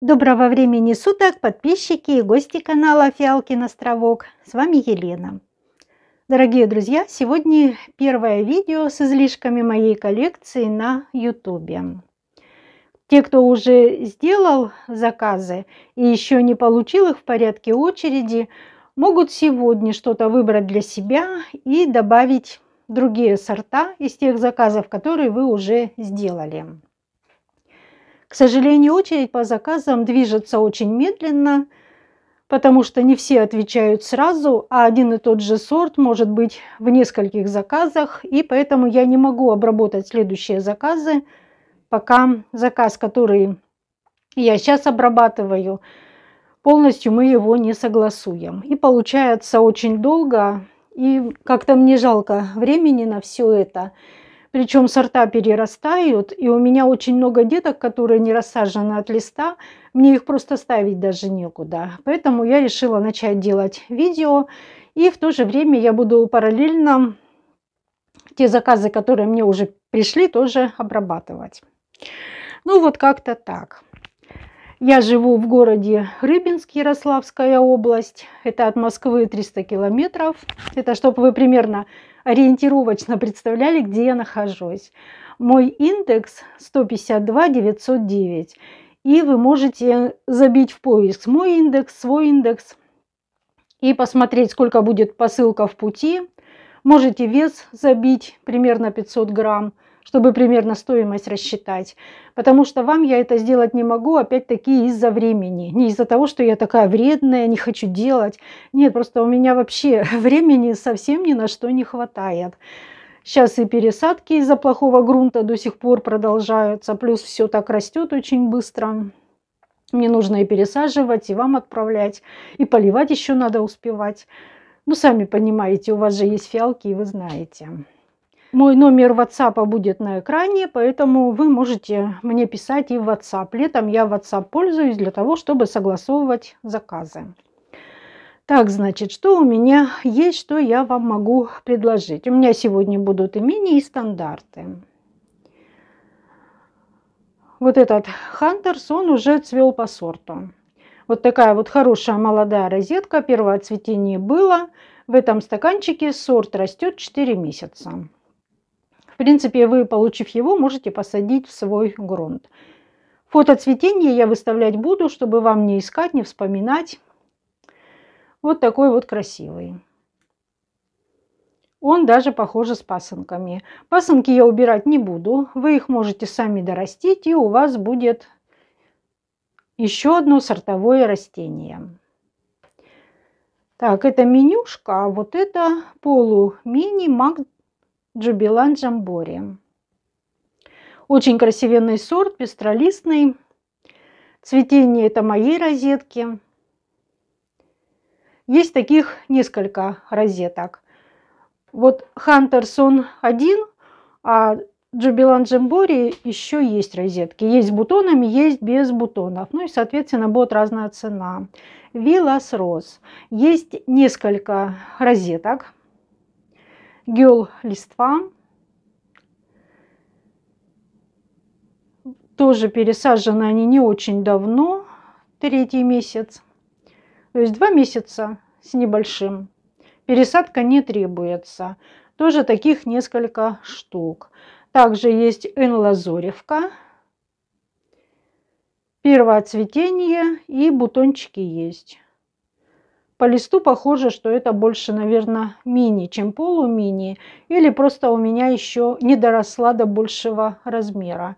Доброго времени суток, подписчики и гости канала Фиалкин Островок. С вами Елена. Дорогие друзья, сегодня первое видео с излишками моей коллекции на YouTube. Те, кто уже сделал заказы и еще не получил их в порядке очереди, могут сегодня что-то выбрать для себя и добавить другие сорта из тех заказов, которые вы уже сделали. К сожалению, очередь по заказам движется очень медленно, потому что не все отвечают сразу, а один и тот же сорт может быть в нескольких заказах, и поэтому я не могу обработать следующие заказы, пока заказ, который я сейчас обрабатываю, полностью мы его не согласуем. И получается очень долго, и как-то мне жалко времени на все это причем сорта перерастают, и у меня очень много деток, которые не рассажены от листа, мне их просто ставить даже некуда. Поэтому я решила начать делать видео, и в то же время я буду параллельно те заказы, которые мне уже пришли, тоже обрабатывать. Ну вот как-то так. Я живу в городе Рыбинск, Ярославская область. Это от Москвы 300 километров. Это, чтобы вы примерно ориентировочно представляли, где я нахожусь. Мой индекс 152 909. И вы можете забить в поиск мой индекс, свой индекс и посмотреть, сколько будет посылка в пути. Можете вес забить, примерно 500 грамм чтобы примерно стоимость рассчитать. Потому что вам я это сделать не могу, опять-таки, из-за времени. Не из-за того, что я такая вредная, не хочу делать. Нет, просто у меня вообще времени совсем ни на что не хватает. Сейчас и пересадки из-за плохого грунта до сих пор продолжаются, плюс все так растет очень быстро. Мне нужно и пересаживать, и вам отправлять, и поливать еще надо успевать. Ну, сами понимаете, у вас же есть фиалки, и вы знаете. Мой номер WhatsApp будет на экране, поэтому вы можете мне писать и в WhatsApp. Летом я WhatsApp пользуюсь для того, чтобы согласовывать заказы. Так, значит, что у меня есть, что я вам могу предложить. У меня сегодня будут и мини, и стандарты. Вот этот Хантерс, он уже цвел по сорту. Вот такая вот хорошая молодая розетка, первое цветение было. В этом стаканчике сорт растет 4 месяца принципе, вы, получив его, можете посадить в свой грунт. Фото цветения я выставлять буду, чтобы вам не искать, не вспоминать. Вот такой вот красивый. Он даже, похоже, с пасынками. Пасынки я убирать не буду. Вы их можете сами дорастить, и у вас будет еще одно сортовое растение. Так, это менюшка, а вот это полумини мак Джубилан Джамбори. Очень красивенный сорт, пестролистный. Цветение это мои розетки. Есть таких несколько розеток. Вот Хантерсон один, а Джубилан Джамбори еще есть розетки. Есть с бутонами, есть без бутонов. Ну и, соответственно, будет разная цена. Вилас Рос. Есть несколько розеток гел листва. Тоже пересажены они не очень давно, третий месяц. То есть два месяца с небольшим. Пересадка не требуется. Тоже таких несколько штук. Также есть энлазоревка. Первое цветение и бутончики есть. По листу похоже, что это больше, наверное, мини, чем полумини. Или просто у меня еще не доросла до большего размера.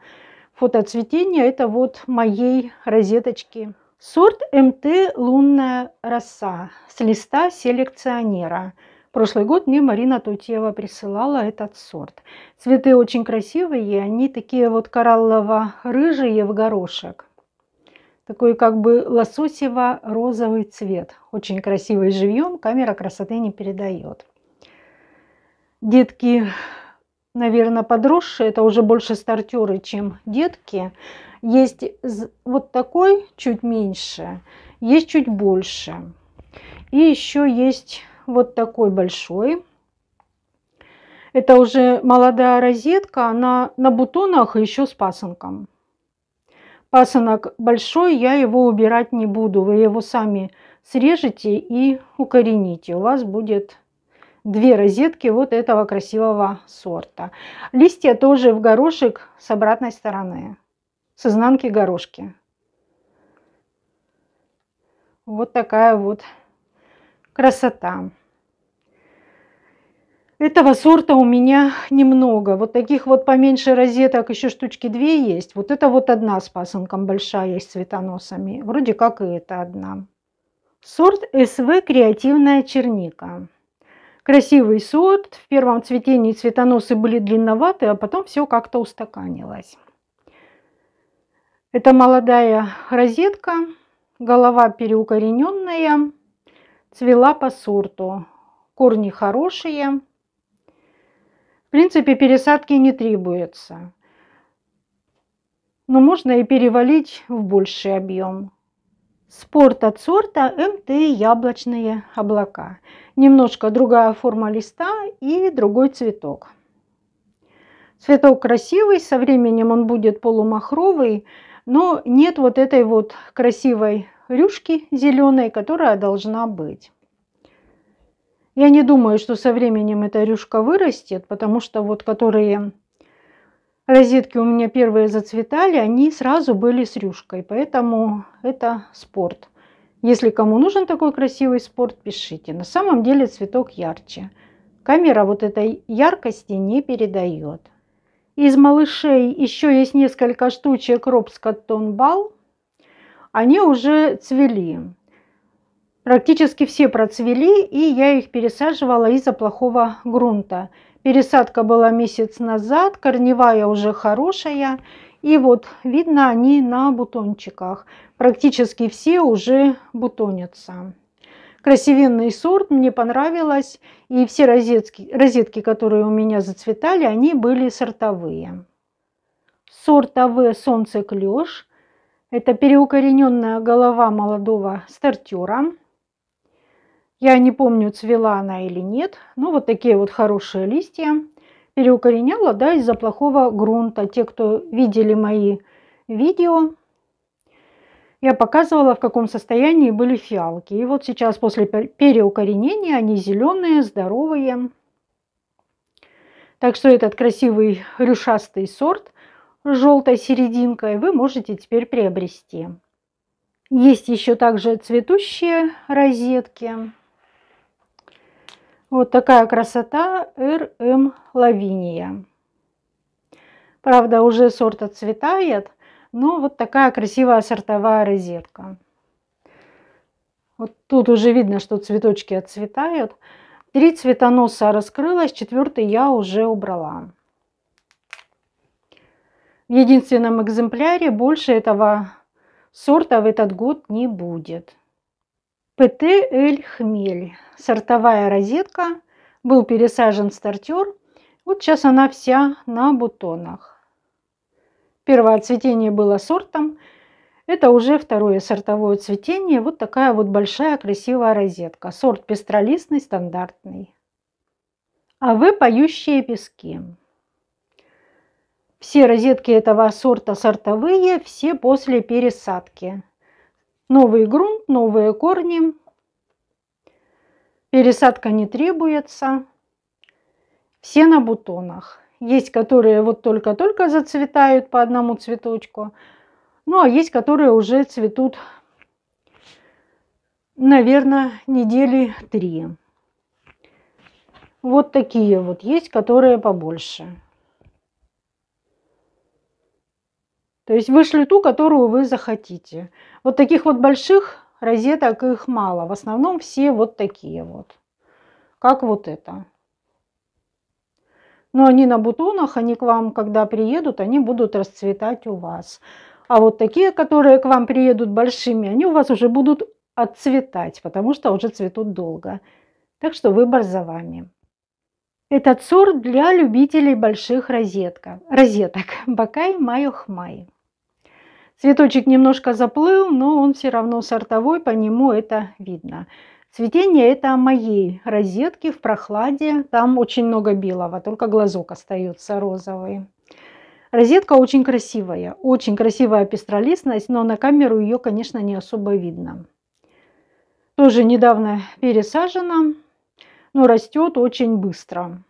Фотоцветение это вот моей розеточки. Сорт МТ «Лунная роса» с листа селекционера. Прошлый год мне Марина Тутьева присылала этот сорт. Цветы очень красивые, они такие вот кораллово-рыжие в горошек такой как бы лососево-розовый цвет. Очень красивый живьем, камера красоты не передает. Детки, наверное, подросшие, это уже больше стартеры, чем детки. Есть вот такой чуть меньше, есть чуть больше. И еще есть вот такой большой. Это уже молодая розетка, она на бутонах и еще с пасынком пасынок большой, я его убирать не буду. Вы его сами срежете и укорените. У вас будет две розетки вот этого красивого сорта. Листья тоже в горошек с обратной стороны, с изнанки горошки. Вот такая вот красота. Этого сорта у меня немного. Вот таких вот поменьше розеток еще штучки две есть. Вот это вот одна с пасынком большая, с цветоносами. Вроде как и это одна. Сорт СВ «Креативная черника». Красивый сорт. В первом цветении цветоносы были длинноваты, а потом все как-то устаканилось. Это молодая розетка, голова переукорененная, цвела по сорту. Корни хорошие, в принципе, пересадки не требуется. Но можно и перевалить в больший объем. Спорт от сорта МТ яблочные облака. Немножко другая форма листа и другой цветок. Цветок красивый, со временем он будет полумахровый, но нет вот этой вот красивой рюшки зеленой, которая должна быть. Я не думаю, что со временем эта рюшка вырастет, потому что вот которые розетки у меня первые зацветали, они сразу были с рюшкой, поэтому это спорт. Если кому нужен такой красивый спорт, пишите. На самом деле цветок ярче. Камера вот этой яркости не передает. Из малышей еще есть несколько штучек Робскоттон Бал. Они уже цвели. Практически все процвели, и я их пересаживала из-за плохого грунта. Пересадка была месяц назад, корневая уже хорошая, и вот видно они на бутончиках. Практически все уже бутонятся. Красивенный сорт, мне понравилось, и все розетки, розетки, которые у меня зацветали, они были сортовые. Сорт АВ «Солнце клёш» – это переукорененная голова молодого стартера. Я не помню, цвела она или нет. но вот такие вот хорошие листья. Переукореняла, да, из-за плохого грунта. Те, кто видели мои видео, я показывала, в каком состоянии были фиалки. И вот сейчас после переукоренения они зеленые, здоровые. Так что этот красивый рюшастый сорт с желтой серединкой вы можете теперь приобрести. Есть еще также цветущие розетки. Вот такая красота РМ эм Лавиния. Правда, уже сорт отцветает, но вот такая красивая сортовая розетка. Вот тут уже видно, что цветочки отцветают. Три цветоноса раскрылась, четвертый я уже убрала. В единственном экземпляре больше этого сорта в этот год не будет. ПТ Эль Хмель. Сортовая розетка. Был пересажен стартер. Вот сейчас она вся на бутонах. Первое цветение было сортом. Это уже второе сортовое цветение. Вот такая вот большая красивая розетка. Сорт пестролистный, стандартный. А вы поющие пески. Все розетки этого сорта сортовые, все после пересадки. Новый грунт, новые корни. Пересадка не требуется. Все на бутонах. Есть, которые вот только-только зацветают по одному цветочку. Ну, а есть, которые уже цветут, наверное, недели три. Вот такие вот есть, которые побольше. То есть вышлю ту, которую вы захотите. Вот таких вот больших розеток их мало. В основном все вот такие вот. Как вот это. Но они на бутонах, они к вам, когда приедут, они будут расцветать у вас. А вот такие, которые к вам приедут большими, они у вас уже будут отцветать, потому что уже цветут долго. Так что выбор за вами. Этот сорт для любителей больших розетка, розеток. Бакай Майохмай. Цветочек немножко заплыл, но он все равно сортовой, по нему это видно. Цветение это моей розетки в прохладе, там очень много белого, только глазок остается розовый. Розетка очень красивая, очень красивая пестролистность, но на камеру ее, конечно, не особо видно. Тоже недавно пересажена, но растет очень быстро.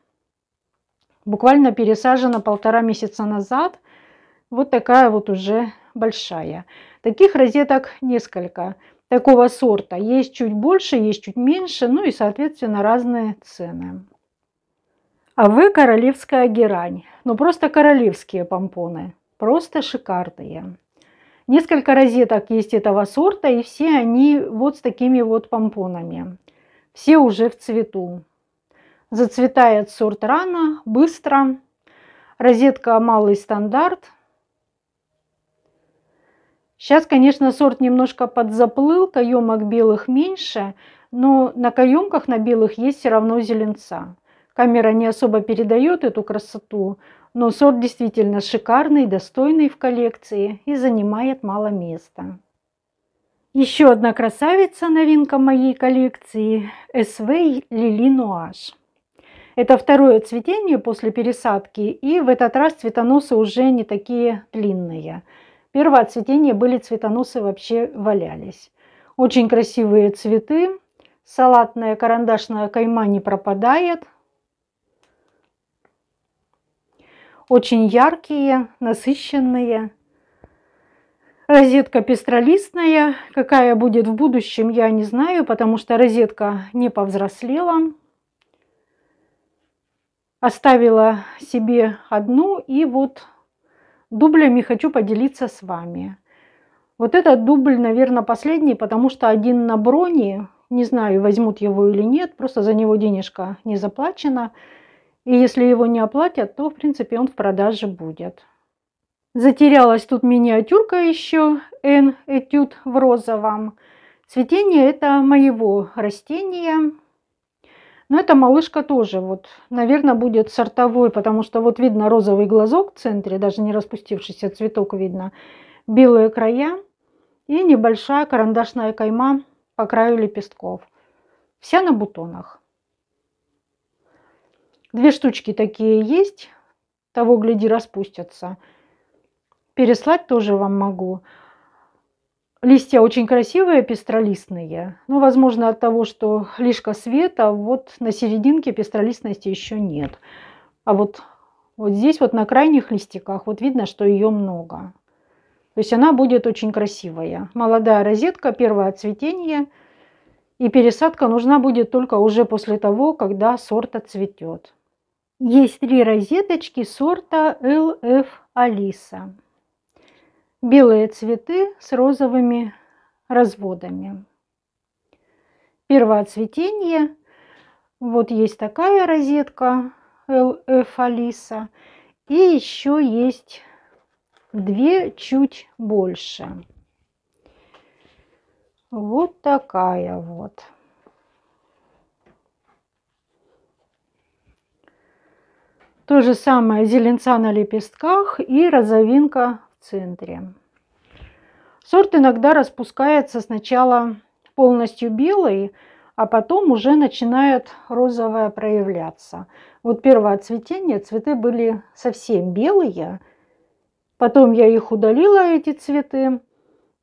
Буквально пересажена полтора месяца назад. Вот такая вот уже большая. Таких розеток несколько такого сорта. Есть чуть больше, есть чуть меньше, ну и, соответственно, разные цены. А вы королевская герань. Ну просто королевские помпоны. Просто шикарные. Несколько розеток есть этого сорта, и все они вот с такими вот помпонами. Все уже в цвету. Зацветает сорт рано, быстро. Розетка малый стандарт – Сейчас, конечно, сорт немножко подзаплыл, каемок белых меньше, но на каемках на белых есть все равно зеленца. Камера не особо передает эту красоту, но сорт действительно шикарный, достойный в коллекции и занимает мало места. Еще одна красавица, новинка моей коллекции – SV Lily Нуаш. Это второе цветение после пересадки, и в этот раз цветоносы уже не такие длинные – Первое цветение были цветоносы вообще валялись. Очень красивые цветы. Салатная карандашная кайма не пропадает. Очень яркие, насыщенные. Розетка пестролистная. Какая будет в будущем, я не знаю, потому что розетка не повзрослела. Оставила себе одну и вот дублями хочу поделиться с вами. Вот этот дубль, наверное, последний, потому что один на броне, не знаю, возьмут его или нет, просто за него денежка не заплачена. И если его не оплатят, то, в принципе, он в продаже будет. Затерялась тут миниатюрка еще, N этюд в розовом. Цветение это моего растения, но эта малышка тоже, вот, наверное, будет сортовой, потому что вот видно розовый глазок в центре, даже не распустившийся цветок видно, белые края и небольшая карандашная кайма по краю лепестков. Вся на бутонах. Две штучки такие есть, того гляди распустятся. Переслать тоже вам могу. Листья очень красивые, пестролистные. Ну, возможно, от того, что лишка света, вот на серединке пестролистности еще нет. А вот, вот здесь, вот на крайних листиках, вот видно, что ее много. То есть она будет очень красивая. Молодая розетка, первое цветение. И пересадка нужна будет только уже после того, когда сорт отцветет. Есть три розеточки сорта LF Алиса белые цветы с розовыми разводами. Первооцветение. Вот есть такая розетка ЛФ Алиса. И еще есть две чуть больше. Вот такая вот. То же самое зеленца на лепестках и розовинка в центре. Сорт иногда распускается сначала полностью белый, а потом уже начинает розовое проявляться. Вот первое цветение, цветы были совсем белые, потом я их удалила, эти цветы,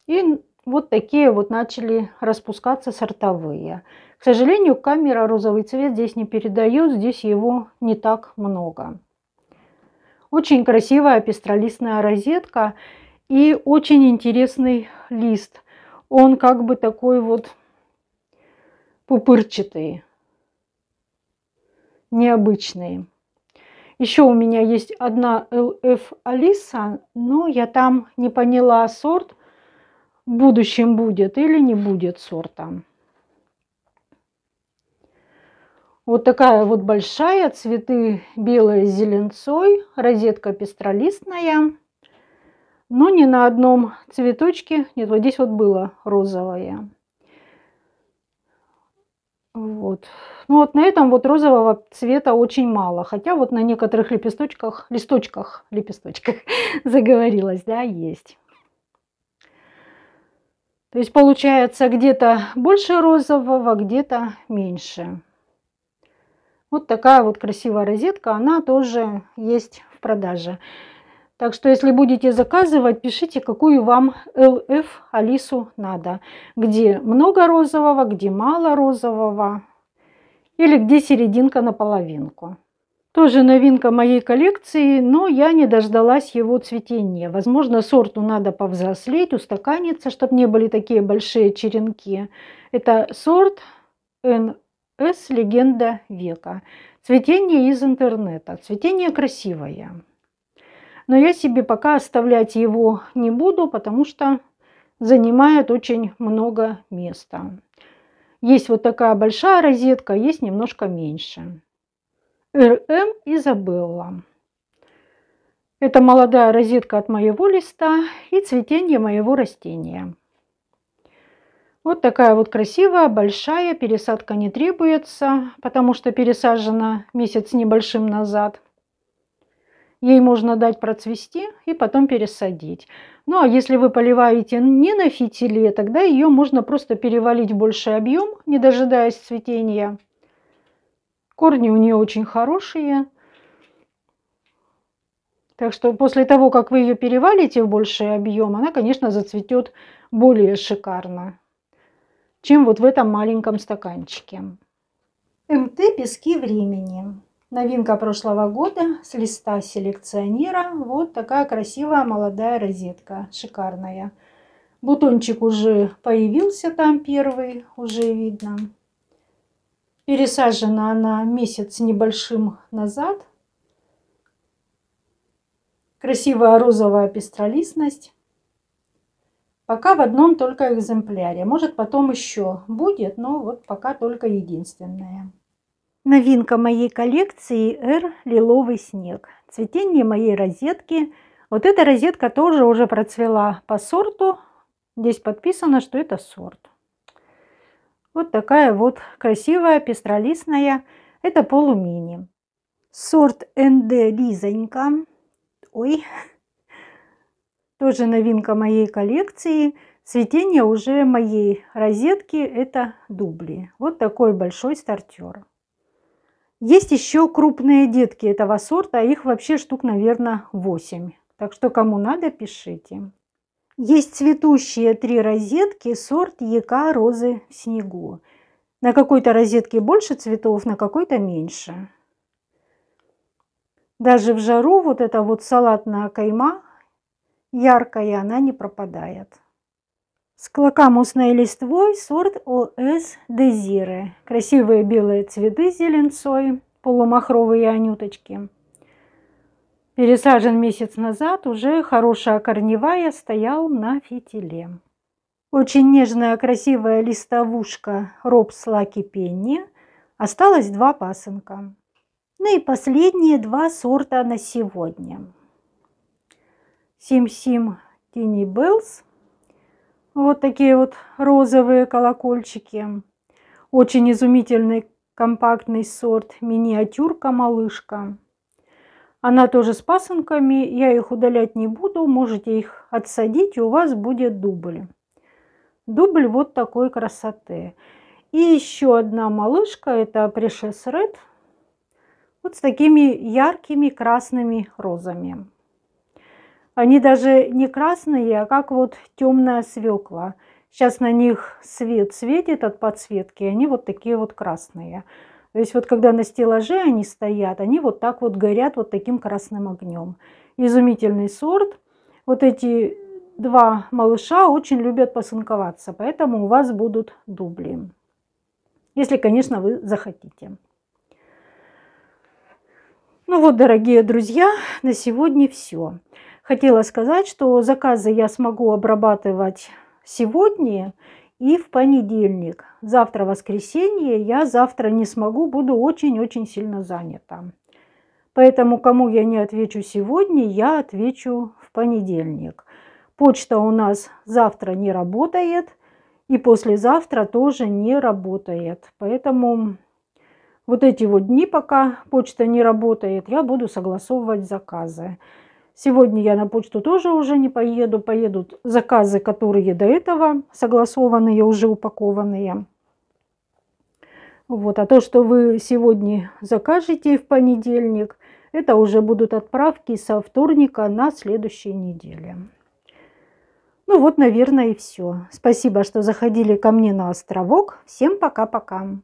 и вот такие вот начали распускаться сортовые. К сожалению, камера розовый цвет здесь не передает, здесь его не так много. Очень красивая пестролистная розетка и очень интересный лист. Он как бы такой вот пупырчатый, необычный. Еще у меня есть одна LF Алиса, но я там не поняла сорт. В будущем будет или не будет сорта. Вот такая вот большая, цветы белые с зеленцой, розетка пестролистная. Но не на одном цветочке, нет, вот здесь вот было розовое. Вот. Ну вот на этом вот розового цвета очень мало, хотя вот на некоторых лепесточках, листочках, лепесточках заговорилась, да, есть. То есть получается где-то больше розового, где-то меньше. Вот такая вот красивая розетка, она тоже есть в продаже. Так что, если будете заказывать, пишите, какую вам ЛФ Алису надо. Где много розового, где мало розового. Или где серединка на половинку. Тоже новинка моей коллекции, но я не дождалась его цветения. Возможно, сорту надо повзрослеть, устаканиться, чтобы не были такие большие черенки. Это сорт НФ с. Легенда века. Цветение из интернета. Цветение красивое. Но я себе пока оставлять его не буду, потому что занимает очень много места. Есть вот такая большая розетка, есть немножко меньше. РМ Изабелла. Это молодая розетка от моего листа и цветение моего растения. Вот такая вот красивая, большая, пересадка не требуется, потому что пересажена месяц небольшим назад. Ей можно дать процвести и потом пересадить. Ну а если вы поливаете не на фитиле, тогда ее можно просто перевалить в больший объем, не дожидаясь цветения. Корни у нее очень хорошие. Так что после того, как вы ее перевалите в больший объем, она, конечно, зацветет более шикарно чем вот в этом маленьком стаканчике. МТ «Пески времени». Новинка прошлого года с листа селекционера. Вот такая красивая молодая розетка, шикарная. Бутончик уже появился там первый, уже видно. Пересажена она месяц небольшим назад. Красивая розовая пестролистность. Пока в одном только экземпляре. Может, потом еще будет, но вот пока только единственное. Новинка моей коллекции R лиловый снег. Цветение моей розетки. Вот эта розетка тоже уже процвела по сорту. Здесь подписано, что это сорт. Вот такая вот красивая пестролистная. Это полумини. Сорт НД Лизонька. Ой, тоже новинка моей коллекции. Цветение уже моей розетки – это дубли. Вот такой большой стартер. Есть еще крупные детки этого сорта, а их вообще штук, наверное, 8. Так что кому надо, пишите. Есть цветущие три розетки, сорт яка розы в снегу. На какой-то розетке больше цветов, на какой-то меньше. Даже в жару вот эта вот салатная кайма яркая она не пропадает. С клокамусной листвой сорт ОС Дезире. Красивые белые цветы с зеленцой, полумахровые анюточки. Пересажен месяц назад, уже хорошая корневая стоял на фитиле. Очень нежная красивая листовушка робсла Пенни. Осталось два пасынка. Ну и последние два сорта на сегодня. Сим-Сим Тини Беллс. Вот такие вот розовые колокольчики. Очень изумительный компактный сорт миниатюрка малышка. Она тоже с пасынками, я их удалять не буду, можете их отсадить, и у вас будет дубль. Дубль вот такой красоты. И еще одна малышка, это Precious Red, вот с такими яркими красными розами. Они даже не красные, а как вот темная свекла. Сейчас на них свет светит от подсветки, и они вот такие вот красные. То есть вот когда на стеллаже они стоят, они вот так вот горят вот таким красным огнем. Изумительный сорт. Вот эти два малыша очень любят посынковаться, поэтому у вас будут дубли. Если, конечно, вы захотите. Ну вот, дорогие друзья, на сегодня все. Хотела сказать, что заказы я смогу обрабатывать сегодня и в понедельник. Завтра воскресенье, я завтра не смогу, буду очень-очень сильно занята. Поэтому кому я не отвечу сегодня, я отвечу в понедельник. Почта у нас завтра не работает и послезавтра тоже не работает. Поэтому вот эти вот дни, пока почта не работает, я буду согласовывать заказы. Сегодня я на почту тоже уже не поеду. Поедут заказы, которые до этого согласованные, уже упакованные. Вот. А то, что вы сегодня закажете в понедельник, это уже будут отправки со вторника на следующей неделе. Ну вот, наверное, и все. Спасибо, что заходили ко мне на островок. Всем пока-пока.